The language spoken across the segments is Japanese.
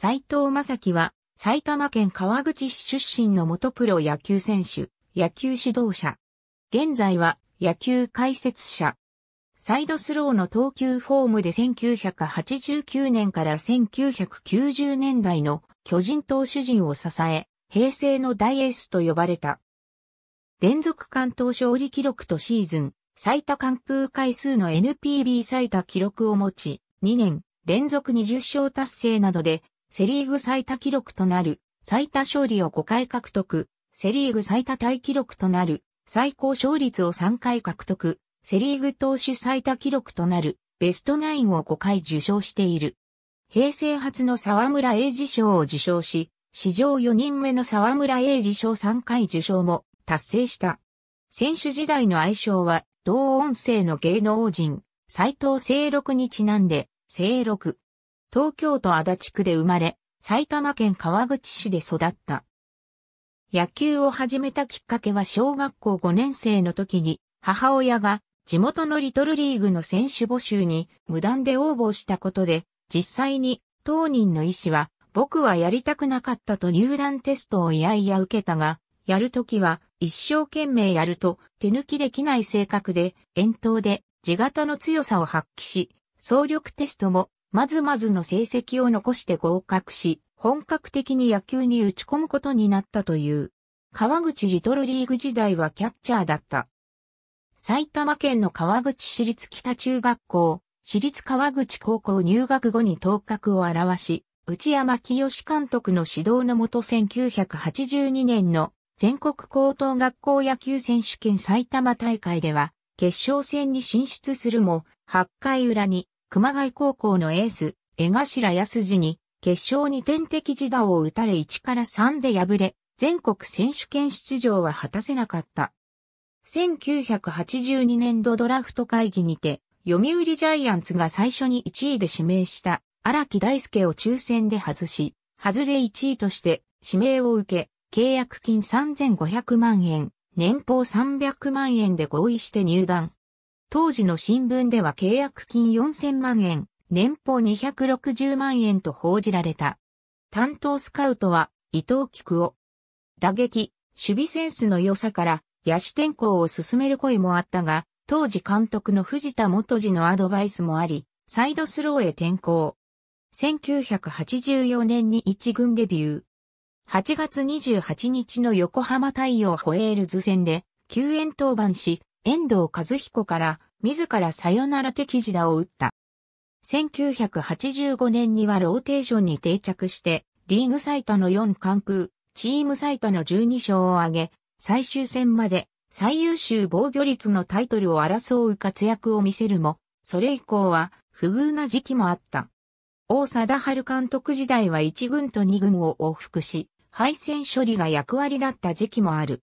斎藤正樹は、埼玉県川口市出身の元プロ野球選手、野球指導者。現在は、野球解説者。サイドスローの投球フォームで1989年から1990年代の巨人投手陣を支え、平成の大エースと呼ばれた。連続関東勝利記録とシーズン、最多完封回数の NPB 最多記録を持ち、2年連続20勝達成などでセリーグ最多記録となる最多勝利を5回獲得、セリーグ最多タイ記録となる最高勝率を3回獲得、セリーグ投手最多記録となるベストナインを5回受賞している。平成初の沢村英二賞を受賞し、史上4人目の沢村英二賞3回受賞も達成した。選手時代の愛称は、同音声の芸能人、斎藤清六にちなんで、清六。東京都足立区で生まれ、埼玉県川口市で育った。野球を始めたきっかけは小学校5年生の時に、母親が地元のリトルリーグの選手募集に無断で応募したことで、実際に当人の意思は、僕はやりたくなかったと入団テストをいやいや受けたが、やるときは一生懸命やると手抜きできない性格で、遠投で地型の強さを発揮し、総力テストもまずまずの成績を残して合格し、本格的に野球に打ち込むことになったという。川口リトルリーグ時代はキャッチャーだった。埼玉県の川口市立北中学校、市立川口高校入学後に頭角を表し、内山清監督の指導のもと1982年の全国高等学校野球選手権埼玉大会では決勝戦に進出するも8回裏に熊谷高校のエース、江頭康次に、決勝に天敵自打を打たれ1から3で敗れ、全国選手権出場は果たせなかった。1982年度ドラフト会議にて、読売ジャイアンツが最初に1位で指名した荒木大輔を抽選で外し、外れ1位として指名を受け、契約金3500万円、年俸300万円で合意して入団。当時の新聞では契約金4000万円、年俸260万円と報じられた。担当スカウトは伊藤菊夫。打撃、守備センスの良さから野手転向を進める声もあったが、当時監督の藤田元次のアドバイスもあり、サイドスローへ転向。1984年に一軍デビュー。8月28日の横浜太陽ホエールズ戦で救援登板し、遠藤和彦から自らさよなら的時打を打った。1985年にはローテーションに定着して、リーグ最多の4冠空、チーム最多の12勝を挙げ、最終戦まで最優秀防御率のタイトルを争う活躍を見せるも、それ以降は不遇な時期もあった。大貞治監督時代は1軍と2軍を往復し、敗戦処理が役割だった時期もある。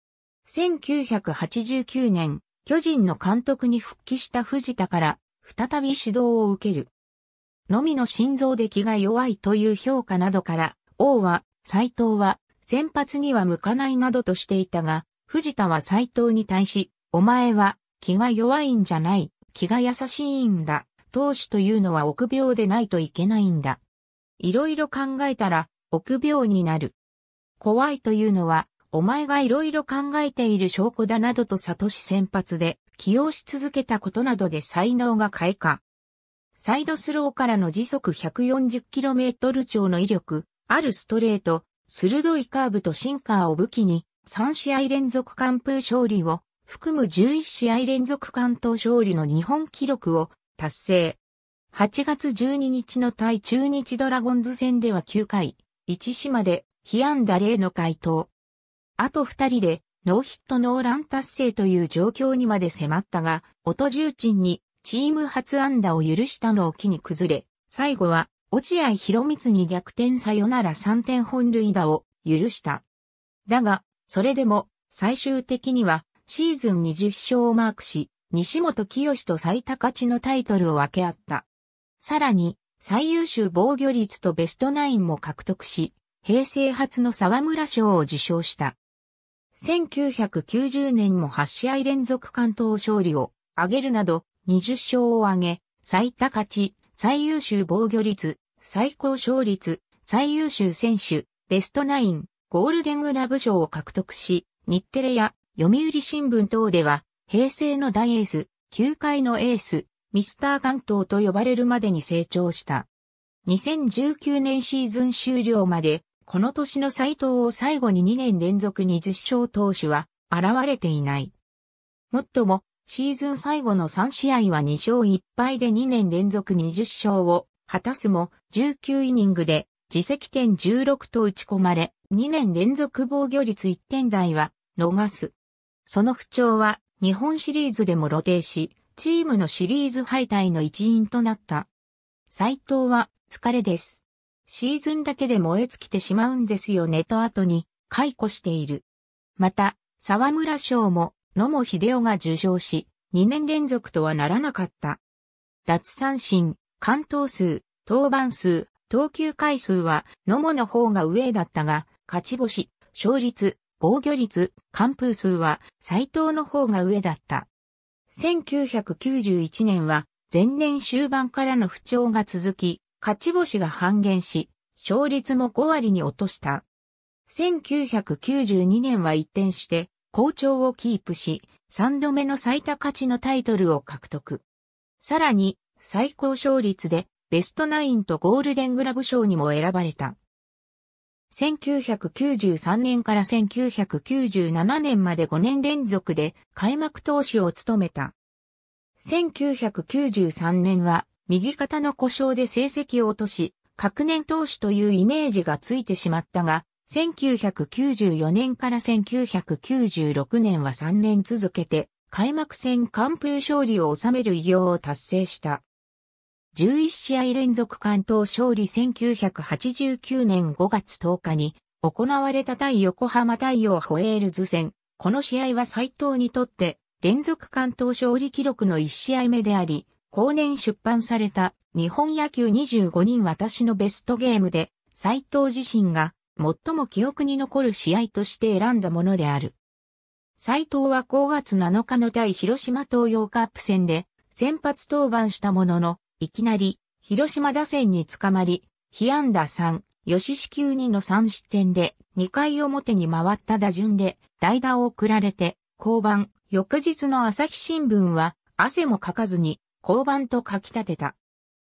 1989年、巨人の監督に復帰した藤田から、再び指導を受ける。のみの心臓で気が弱いという評価などから、王は、斎藤は、先発には向かないなどとしていたが、藤田は斎藤に対し、お前は、気が弱いんじゃない、気が優しいんだ、投手というのは臆病でないといけないんだ。いろいろ考えたら、臆病になる。怖いというのは、お前がいろいろ考えている証拠だなどと悟市先発で起用し続けたことなどで才能が開花。サイドスローからの時速 140km 超の威力、あるストレート、鋭いカーブとシンカーを武器に、3試合連続完封勝利を、含む11試合連続完投勝利の日本記録を達成。8月12日の対中日ドラゴンズ戦では9回、1島で被安打0の回答。あと二人で、ノーヒットノーラン達成という状況にまで迫ったが、音重鎮にチーム初安打を許したのを機に崩れ、最後は落合博光に逆転さよなら3点本塁打を許した。だが、それでも最終的にはシーズン20勝をマークし、西本清と最高値のタイトルを分け合った。さらに、最優秀防御率とベストナインも獲得し、平成初の沢村賞を受賞した。1990年も8試合連続関東勝利を挙げるなど、20勝を挙げ、最多勝ち、最優秀防御率、最高勝率、最優秀選手、ベストナイン、ゴールデングラブ賞を獲得し、日テレや読売新聞等では、平成の大エース、球界のエース、ミスター関東と呼ばれるまでに成長した。2019年シーズン終了までこの年の斎藤を最後に2年連続20勝投手は現れていない。もっとも、シーズン最後の3試合は2勝1敗で2年連続20勝を果たすも19イニングで自責点16と打ち込まれ、2年連続防御率1点台は逃す。その不調は日本シリーズでも露呈し、チームのシリーズ敗退の一因となった。斎藤は疲れです。シーズンだけで燃え尽きてしまうんですよねと後に解雇している。また、沢村賞も野茂秀夫が受賞し、2年連続とはならなかった。脱三振、関東数、登板数、投球回数は野茂の方が上だったが、勝ち星、勝率、防御率、完封数は斎藤の方が上だった。1991年は前年終盤からの不調が続き、勝ち星が半減し、勝率も5割に落とした。1992年は一転して、好調をキープし、3度目の最多勝ちのタイトルを獲得。さらに、最高勝率で、ベストナインとゴールデングラブ賞にも選ばれた。1993年から1997年まで5年連続で開幕投手を務めた。1993年は右肩の故障で成績を落とし、各年投手というイメージがついてしまったが、1994年から1996年は3年続けて、開幕戦完封勝利を収める偉業を達成した。11試合連続関東勝利1989年5月10日に行われた対横浜太陽ホエールズ戦。この試合は斎藤にとって連続関東勝利記録の1試合目であり、後年出版された日本野球25人私のベストゲームで、斎藤自身が最も記憶に残る試合として選んだものである。斎藤は5月7日の対広島東洋カップ戦で先発登板したものの、いきなり広島打線に捕まり、被安打3、吉支給2の3失点で2回表に回った打順で代打を送られて、降板、翌日の朝日新聞は汗もかかずに交番と書き立てた。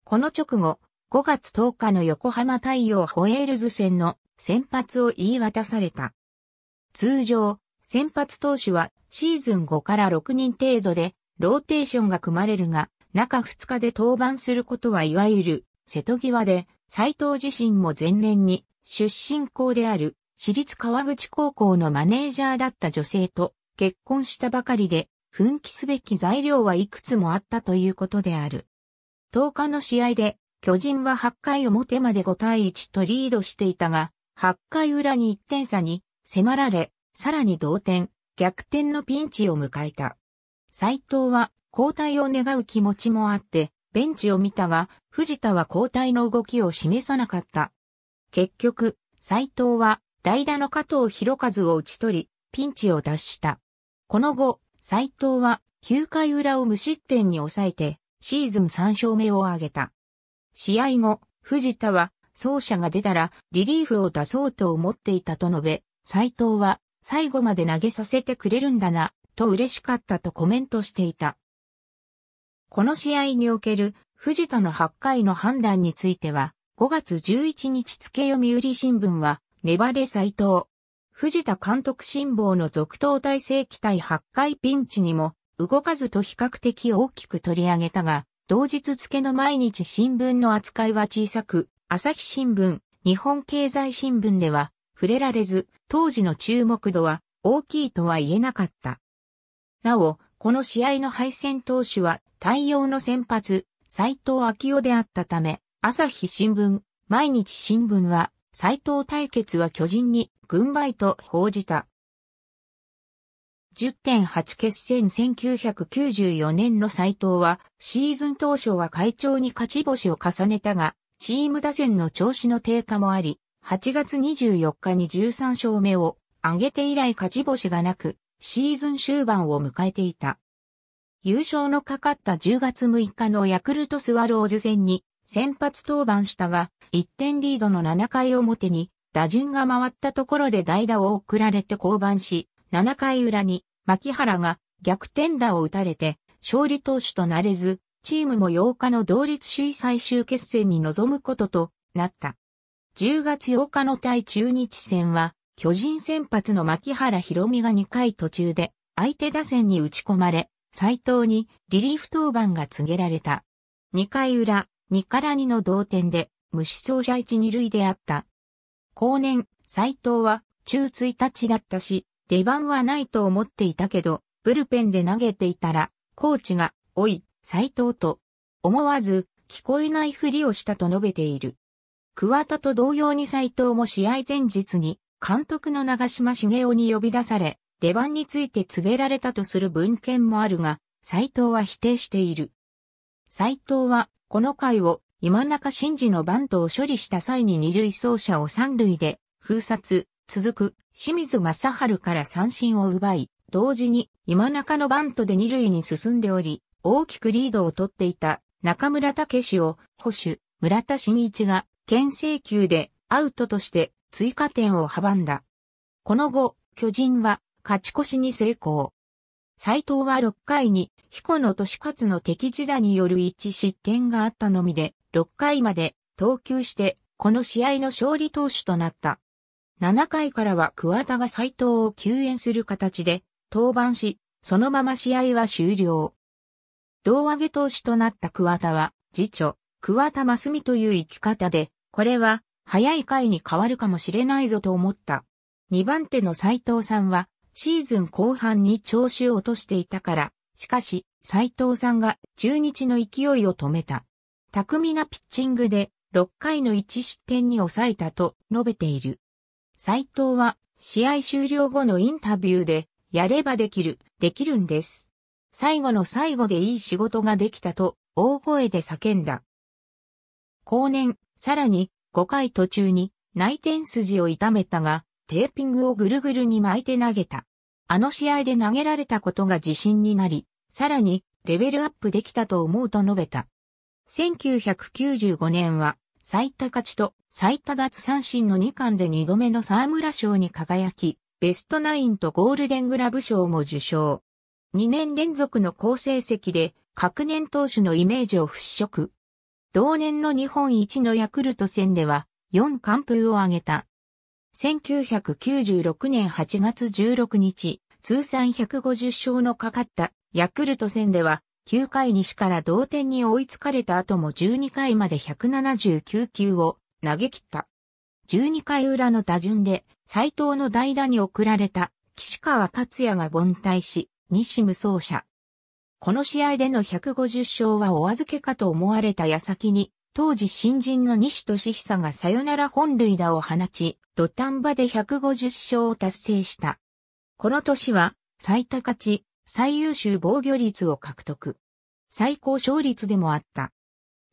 この直後、5月10日の横浜太陽ホエールズ戦の先発を言い渡された。通常、先発投手はシーズン5から6人程度でローテーションが組まれるが、中2日で登板することはいわゆる瀬戸際で、斎藤自身も前年に出身校である私立川口高校のマネージャーだった女性と結婚したばかりで奮起すべき材料はいくつもあったということである。10日の試合で、巨人は8回表まで5対1とリードしていたが、8回裏に1点差に迫られ、さらに同点、逆転のピンチを迎えた。斎藤は交代を願う気持ちもあって、ベンチを見たが、藤田は交代の動きを示さなかった。結局、斎藤は代打の加藤博和を打ち取り、ピンチを脱した。この後、斎藤は9回裏を無失点に抑えてシーズン3勝目を挙げた。試合後、藤田は走者が出たらリリーフを出そうと思っていたと述べ、斎藤は最後まで投げさせてくれるんだな、と嬉しかったとコメントしていた。この試合における藤田の8回の判断については、5月11日付読売新聞は、粘れ斎藤、藤田監督辛抱の続投体制期待8回ピンチにも動かずと比較的大きく取り上げたが、同日付の毎日新聞の扱いは小さく、朝日新聞、日本経済新聞では触れられず、当時の注目度は大きいとは言えなかった。なお、この試合の敗戦投手は対応の先発、斎藤昭夫であったため、朝日新聞、毎日新聞は、斎藤対決は巨人に軍配と報じた。10.8決戦1994年の斎藤は、シーズン当初は会長に勝ち星を重ねたが、チーム打線の調子の低下もあり、8月24日に13勝目を挙げて以来勝ち星がなく、シーズン終盤を迎えていた。優勝のかかった10月6日のヤクルトスワローズ戦に先発登板したが、1点リードの7回表に打順が回ったところで代打を送られて降板し、7回裏に牧原が逆転打を打たれて勝利投手となれず、チームも8日の同率首位最終決戦に臨むこととなった。10月8日の対中日戦は、巨人先発の牧原博美が2回途中で相手打線に打ち込まれ、斎藤にリリーフ登板が告げられた。2回裏、2から2の同点で無失走者1、2塁であった後年、斎藤は中1日だったし、出番はないと思っていたけど、ブルペンで投げていたら、コーチが、おい、斎藤と、思わず、聞こえないふりをしたと述べている。桑田と同様に斎藤も試合前日に、監督の長島茂雄に呼び出され、出番について告げられたとする文献もあるが、斎藤は否定している。斎藤は、この回を今中真治のバントを処理した際に二塁走者を三塁で封殺、続く清水正春から三振を奪い、同時に今中のバントで二塁に進んでおり、大きくリードを取っていた中村武史を保守、村田慎一が牽制球でアウトとして追加点を阻んだ。この後、巨人は勝ち越しに成功。斎藤は6回に彦野利勝の敵時打による一致失点があったのみで6回まで投球して、この試合の勝利投手となった。7回からは桑田が斎藤を救援する形で登板し、そのまま試合は終了。胴上げ投手となった桑田は、次女、桑田真澄という生き方で、これは、早い回に変わるかもしれないぞと思った。2番手の斎藤さんは、シーズン後半に調子を落としていたから、しかし、斎藤さんが中日の勢いを止めた。巧みなピッチングで6回の1失点に抑えたと述べている。斎藤は試合終了後のインタビューで、やればできる、できるんです。最後の最後でいい仕事ができたと、大声で叫んだ。後年、さらに5回途中に内転筋を痛めたが、テーピングをぐるぐるに巻いて投げた。あの試合で投げられたことが自信になり、さらにレベルアップできたと思うと述べた。1995年は最多勝ちと最多奪三振の2冠で2度目の沢村賞に輝き、ベストナインとゴールデングラブ賞も受賞。2年連続の好成績で、各年投手のイメージを払拭。同年の日本一のヤクルト戦では、4完封を挙げた。1996年8月16日、通算150勝のかかったヤクルト戦では、9回西から同点に追いつかれた後も12回まで179球を投げ切った。12回裏の打順で、斎藤の代打に送られた、岸川克也が凡退し、西無双者。この試合での150勝はお預けかと思われた矢先に、当時新人の西俊久がサヨナラ本塁打を放ち、土壇場で150勝を達成した。この年は、最多勝ち、最優秀防御率を獲得。最高勝率でもあった。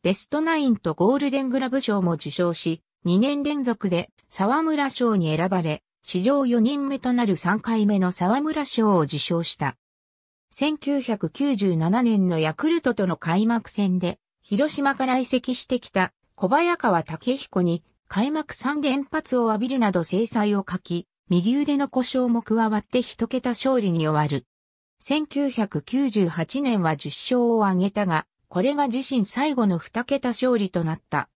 ベストナインとゴールデングラブ賞も受賞し、2年連続で沢村賞に選ばれ、史上4人目となる3回目の沢村賞を受賞した。1997年のヤクルトとの開幕戦で、広島から移籍してきた小早川武彦に開幕3連発を浴びるなど制裁を書き、右腕の故障も加わって一桁勝利に終わる。1998年は10勝を挙げたが、これが自身最後の2桁勝利となった。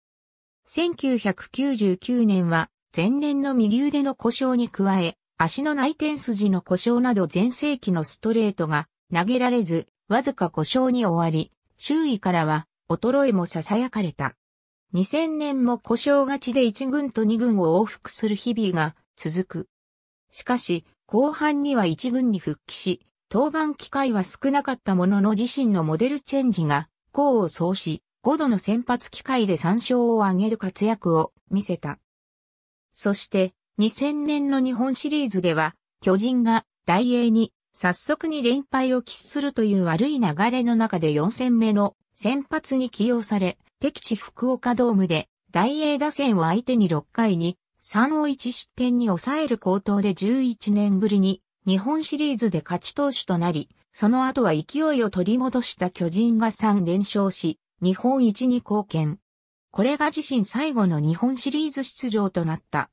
1999年は前年の右腕の故障に加え、足の内転筋の故障など前世紀のストレートが投げられず、わずか故障に終わり、周囲からは衰えも囁かれた。2000年も故障勝ちで1軍と2軍を往復する日々が続く。しかし、後半には1軍に復帰し、登板機会は少なかったものの自身のモデルチェンジが功を奏し、5度の先発機会で3勝を挙げる活躍を見せた。そして、2000年の日本シリーズでは、巨人が大英に早速に連敗を喫するという悪い流れの中で4戦目の先発に起用され、敵地福岡ドームで大英打線を相手に6回に3を1失点に抑える高頭で11年ぶりに日本シリーズで勝ち投手となり、その後は勢いを取り戻した巨人が3連勝し、日本一に貢献。これが自身最後の日本シリーズ出場となった。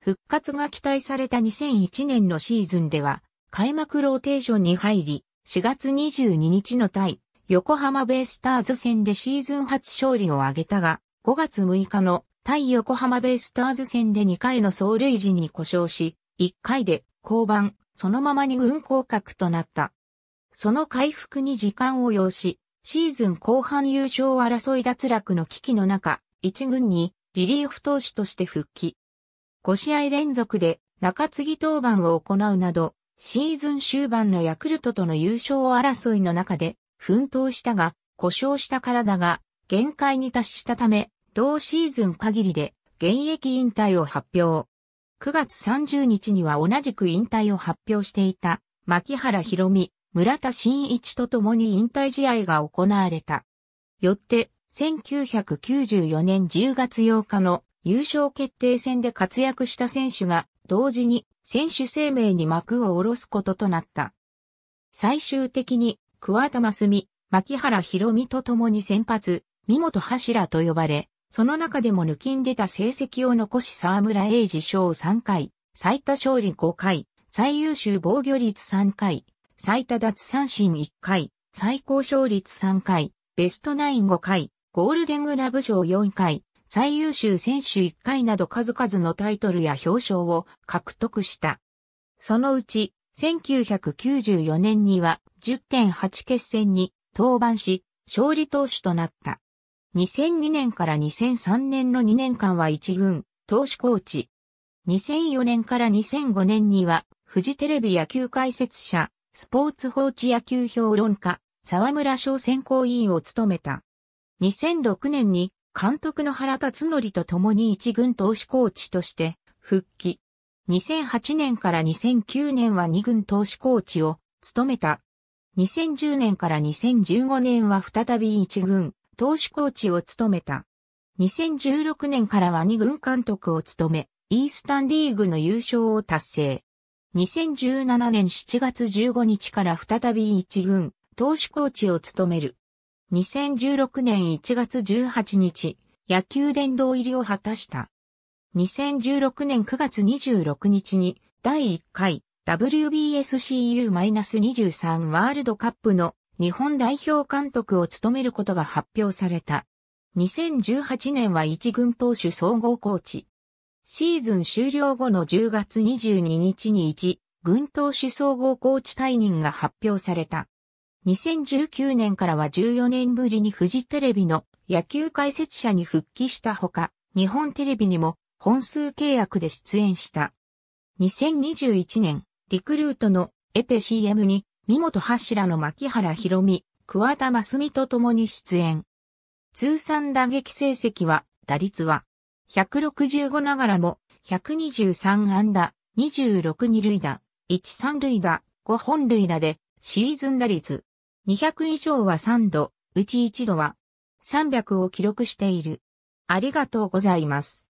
復活が期待された2001年のシーズンでは、開幕ローテーションに入り、4月22日の対、横浜ベイスターズ戦でシーズン初勝利を挙げたが、5月6日の対横浜ベイスターズ戦で2回の走塁時に故障し、1回で降板、そのままに軍降格となった。その回復に時間を要し、シーズン後半優勝争い脱落の危機の中、一軍にリリーフ投手として復帰。5試合連続で中継ぎ登板を行うなど、シーズン終盤のヤクルトとの優勝争いの中で奮闘したが、故障した体が限界に達したため、同シーズン限りで現役引退を発表。9月30日には同じく引退を発表していた、牧原博美、村田真一と共に引退試合が行われた。よって、1994年10月8日の優勝決定戦で活躍した選手が同時に選手生命に幕を下ろすこととなった。最終的に桑田真澄、牧原博美と共に先発、三本柱と呼ばれ、その中でも抜きんでた成績を残し沢村栄治賞3回、最多勝利5回、最優秀防御率3回、最多奪三振1回、最高勝率3回、ベストナイン5回、ゴールデングラブ賞4回、最優秀選手1回など数々のタイトルや表彰を獲得した。そのうち、1994年には10.8決戦に登板し、勝利投手となった。2002年から2003年の2年間は一軍、投手コーチ。2004年から2005年には、富士テレビ野球解説者、スポーツ報知野球評論家、沢村賞選考委員を務めた。2006年に、監督の原辰則と共に一軍投手コーチとして、復帰。2008年から2009年は二軍投手コーチを務めた。2010年から2015年は再び一軍、投手コーチを務めた。2016年からは2軍監督を務め、イースタンリーグの優勝を達成。2017年7月15日から再び1軍、投手コーチを務める。2016年1月18日、野球殿堂入りを果たした。2016年9月26日に、第1回 WBSCU-23 ワールドカップの日本代表監督を務めることが発表された。2018年は一軍投手総合コーチ。シーズン終了後の10月22日に一軍投手総合コーチ退任が発表された。2019年からは14年ぶりにフジテレビの野球解説者に復帰したほか、日本テレビにも本数契約で出演した。2021年、リクルートのエペ CM に三本柱の牧原博美、桑田真澄と共に出演。通算打撃成績は、打率は、165ながらも、123安打、26二塁打、1三塁打、5本塁打で、シーズン打率、200以上は3度、うち1度は、300を記録している。ありがとうございます。